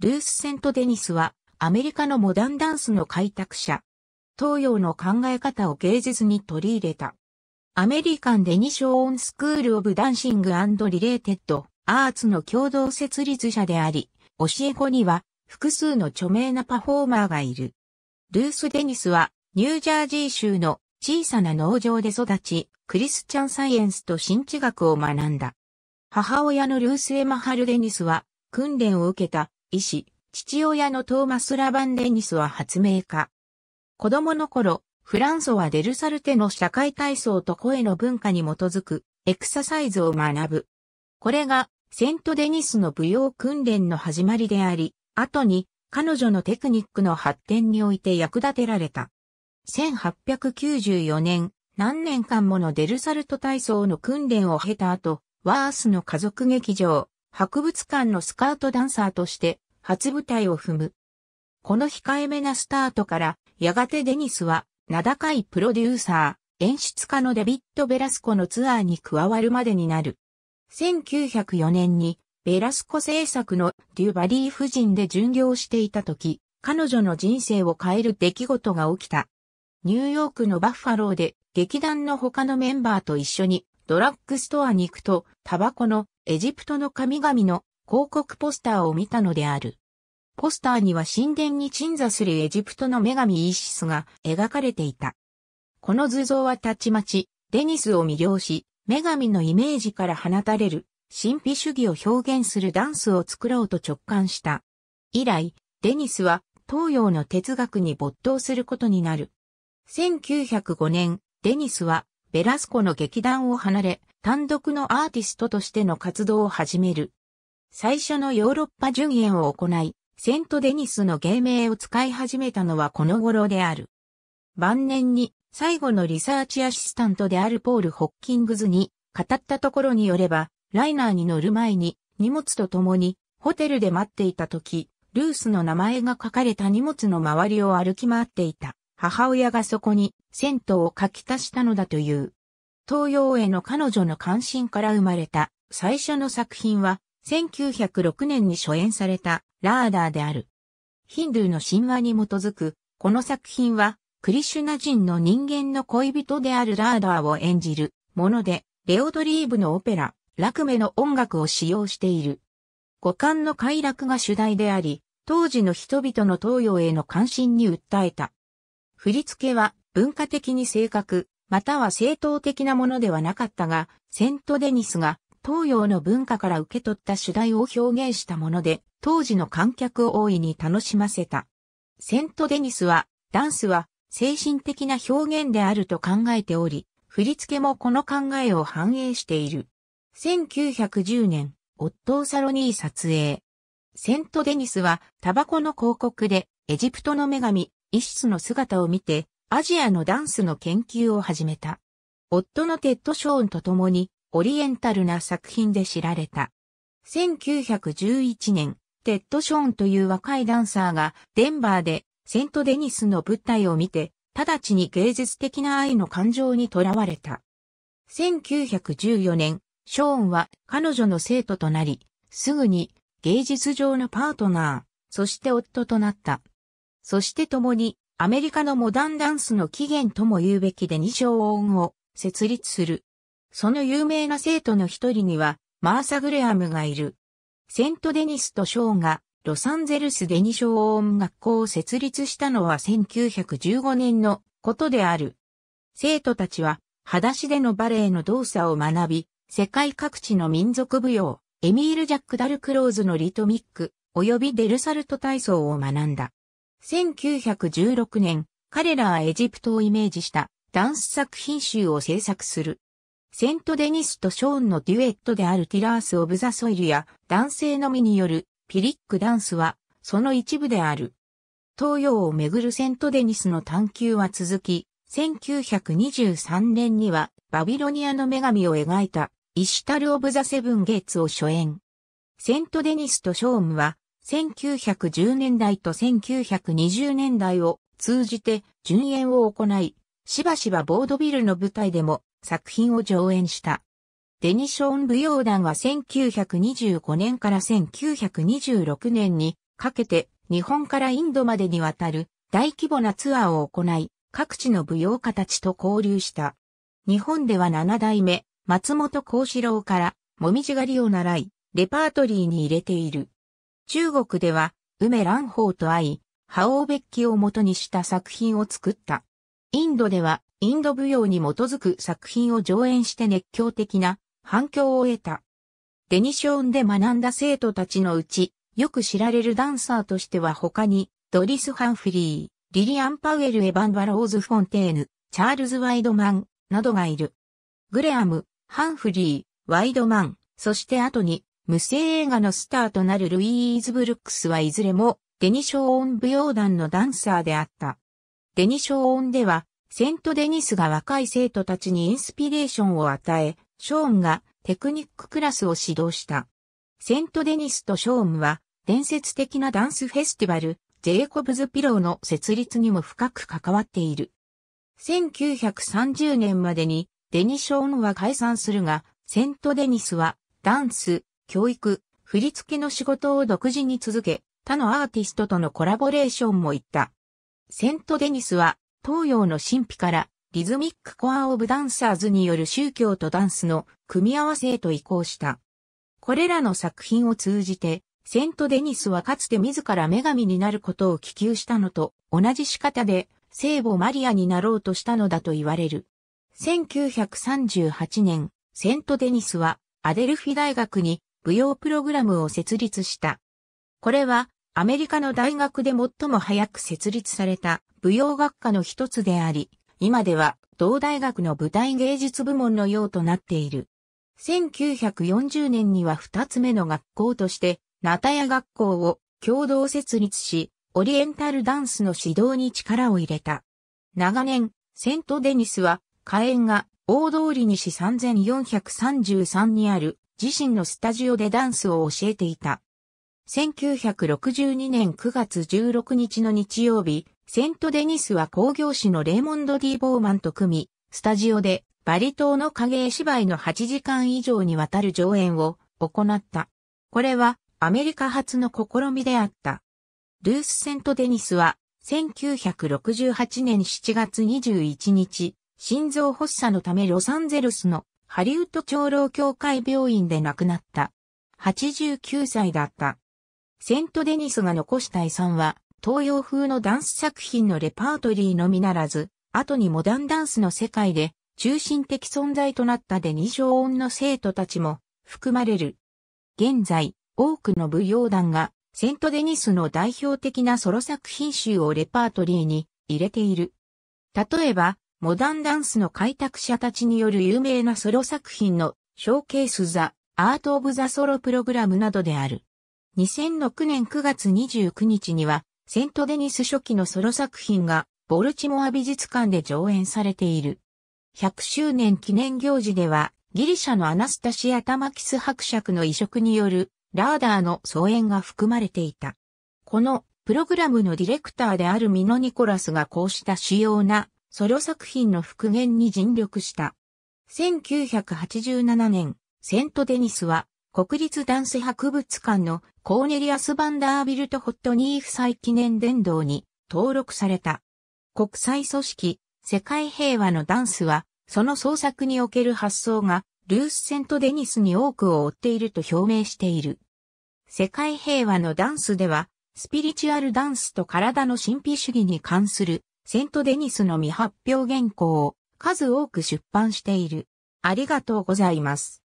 ルース・セント・デニスはアメリカのモダンダンスの開拓者。東洋の考え方を芸術に取り入れた。アメリカン・デニショーン・スクール・オブ・ダンシング・リレーテッド・アーツの共同設立者であり、教え子には複数の著名なパフォーマーがいる。ルース・デニスはニュージャージー州の小さな農場で育ち、クリスチャンサイエンスと新知学を学んだ。母親のルース・エマ・ハル・デニスは訓練を受けた医師、父親のトーマス・ラバン・デニスは発明家。子供の頃、フランソはデルサルテの社会体操と声の文化に基づくエクササイズを学ぶ。これがセント・デニスの舞踊訓練の始まりであり、後に彼女のテクニックの発展において役立てられた。1894年、何年間ものデルサルト体操の訓練を経た後、ワースの家族劇場、博物館のスカートダンサーとして初舞台を踏む。この控えめなスタートから、やがてデニスは、名高いプロデューサー、演出家のデビッド・ベラスコのツアーに加わるまでになる。1904年に、ベラスコ制作のデュバリー夫人で巡業していた時、彼女の人生を変える出来事が起きた。ニューヨークのバッファローで劇団の他のメンバーと一緒にドラッグストアに行くとタバコのエジプトの神々の広告ポスターを見たのである。ポスターには神殿に鎮座するエジプトの女神イーシスが描かれていた。この図像はたちまち、デニスを魅了し、女神のイメージから放たれる、神秘主義を表現するダンスを作ろうと直感した。以来、デニスは東洋の哲学に没頭することになる。1905年、デニスはベラスコの劇団を離れ、単独のアーティストとしての活動を始める。最初のヨーロッパ巡演を行い、セントデニスの芸名を使い始めたのはこの頃である。晩年に最後のリサーチアシスタントであるポール・ホッキングズに語ったところによれば、ライナーに乗る前に荷物と共にホテルで待っていた時、ルースの名前が書かれた荷物の周りを歩き回っていた母親がそこにセントを書き足したのだという。東洋への彼女の関心から生まれた最初の作品は1906年に初演されたラーダーである。ヒンドゥーの神話に基づく、この作品は、クリシュナ人の人間の恋人であるラーダーを演じるもので、レオドリーブのオペラ、ラクメの音楽を使用している。五感の快楽が主題であり、当時の人々の東洋への関心に訴えた。振り付けは文化的に正確、または正当的なものではなかったが、セント・デニスが東洋の文化から受け取った主題を表現したもので、当時の観客を大いに楽しませた。セントデニスは、ダンスは精神的な表現であると考えており、振り付けもこの考えを反映している。1910年、オットー・サロニー撮影。セント・デニスはタバコの広告でエジプトの女神、イシスの姿を見てアジアのダンスの研究を始めた。夫のテッド・ショーンと共にオリエンタルな作品で知られた。1911年、テッド・ショーンという若いダンサーがデンバーでセント・デニスの舞台を見て、直ちに芸術的な愛の感情にとらわれた。1914年、ショーンは彼女の生徒となり、すぐに芸術上のパートナー、そして夫となった。そして共にアメリカのモダンダンスの起源とも言うべきで二章音を設立するその有名な生徒の一人には、マーサ・グレアムがいる。セント・デニスとショーが、ロサンゼルスデニショー音楽校を設立したのは1915年のことである。生徒たちは、裸足でのバレエの動作を学び、世界各地の民族舞踊、エミール・ジャック・ダルクローズのリトミック、及びデルサルト体操を学んだ。1916年、彼らはエジプトをイメージしたダンス作品集を制作する。セントデニスとショーンのデュエットであるティラース・オブ・ザ・ソイルや男性のみによるピリックダンスはその一部である。東洋をめぐるセントデニスの探求は続き、1923年にはバビロニアの女神を描いたイシュタル・オブ・ザ・セブン・ゲイツを初演。セントデニスとショーンは1910年代と1920年代を通じて順演を行い、しばしばボードビルの舞台でも作品を上演した。デニション舞踊団は1925年から1926年にかけて日本からインドまでにわたる大規模なツアーを行い、各地の舞踊家たちと交流した。日本では7代目、松本幸四郎からもみじ狩りを習い、レパートリーに入れている。中国では梅蘭鳳と会い、ハ王べっきキを元にした作品を作った。インドではインド舞踊に基づく作品を上演して熱狂的な反響を得た。デニショーンで学んだ生徒たちのうち、よく知られるダンサーとしては他に、ドリス・ハンフリー、リリアン・パウエル・エヴァン・バローズ・フォンテーヌ、チャールズ・ワイドマン、などがいる。グレアム、ハンフリー、ワイドマン、そして後に、無声映画のスターとなるルイーズ・ブルックスはいずれも、デニショーン舞踊団のダンサーであった。デニショーンでは、セント・デニスが若い生徒たちにインスピレーションを与え、ショーンがテクニッククラスを指導した。セント・デニスとショーンは、伝説的なダンスフェスティバル、ジェイコブズ・ピローの設立にも深く関わっている。1930年までにデニショーンは解散するが、セント・デニスはダンス、教育、振り付けの仕事を独自に続け、他のアーティストとのコラボレーションも行った。セントデニスは東洋の神秘からリズミックコアオブダンサーズによる宗教とダンスの組み合わせへと移行した。これらの作品を通じて、セントデニスはかつて自ら女神になることを希求したのと同じ仕方で聖母マリアになろうとしたのだと言われる。1938年、セントデニスはアデルフィ大学に舞踊プログラムを設立した。これはアメリカの大学で最も早く設立された舞踊学科の一つであり、今では同大学の舞台芸術部門のようとなっている。1940年には二つ目の学校として、ナタヤ学校を共同設立し、オリエンタルダンスの指導に力を入れた。長年、セントデニスは、火炎が大通り西3433にある自身のスタジオでダンスを教えていた。1962年9月16日の日曜日、セントデニスは工業士のレイモンド・ディ・ボーマンと組み、スタジオでバリ島の影絵芝居の8時間以上にわたる上演を行った。これはアメリカ初の試みであった。ルース・セント・デニスは1968年7月21日、心臓発作のためロサンゼルスのハリウッド長老協会病院で亡くなった。89歳だった。セントデニスが残した遺産は、東洋風のダンス作品のレパートリーのみならず、後にモダンダンスの世界で中心的存在となったデニショーンの生徒たちも含まれる。現在、多くの舞踊団がセントデニスの代表的なソロ作品集をレパートリーに入れている。例えば、モダンダンスの開拓者たちによる有名なソロ作品のショーケースザ・アート・オブ・ザ・ソロプログラムなどである。2006年9月29日には、セントデニス初期のソロ作品が、ボルチモア美術館で上演されている。100周年記念行事では、ギリシャのアナスタシア・タマキス伯爵の移植による、ラーダーの創演が含まれていた。この、プログラムのディレクターであるミノ・ニコラスがこうした主要な、ソロ作品の復元に尽力した。1987年、セントデニスは、国立ダンス博物館のコーネリアス・バンダービルト・ホットニー夫妻記念殿堂に登録された。国際組織、世界平和のダンスは、その創作における発想が、ルース・セント・デニスに多くを追っていると表明している。世界平和のダンスでは、スピリチュアルダンスと体の神秘主義に関するセント・デニスの未発表原稿を数多く出版している。ありがとうございます。